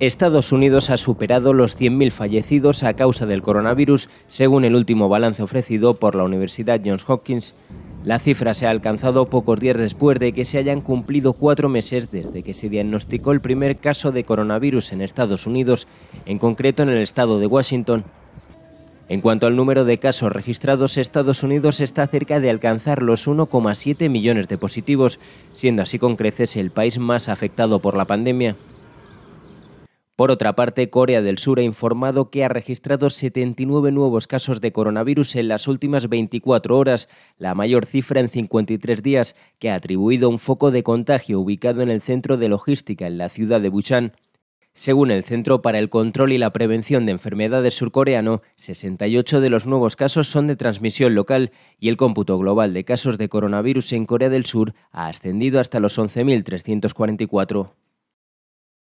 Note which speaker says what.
Speaker 1: Estados Unidos ha superado los 100.000 fallecidos a causa del coronavirus, según el último balance ofrecido por la Universidad Johns Hopkins. La cifra se ha alcanzado pocos días después de que se hayan cumplido cuatro meses desde que se diagnosticó el primer caso de coronavirus en Estados Unidos, en concreto en el estado de Washington. En cuanto al número de casos registrados, Estados Unidos está cerca de alcanzar los 1,7 millones de positivos, siendo así con creces el país más afectado por la pandemia. Por otra parte, Corea del Sur ha informado que ha registrado 79 nuevos casos de coronavirus en las últimas 24 horas, la mayor cifra en 53 días, que ha atribuido un foco de contagio ubicado en el centro de logística en la ciudad de Buchan. Según el Centro para el Control y la Prevención de Enfermedades surcoreano, 68 de los nuevos casos son de transmisión local y el cómputo global de casos de coronavirus en Corea del Sur ha ascendido hasta los 11.344.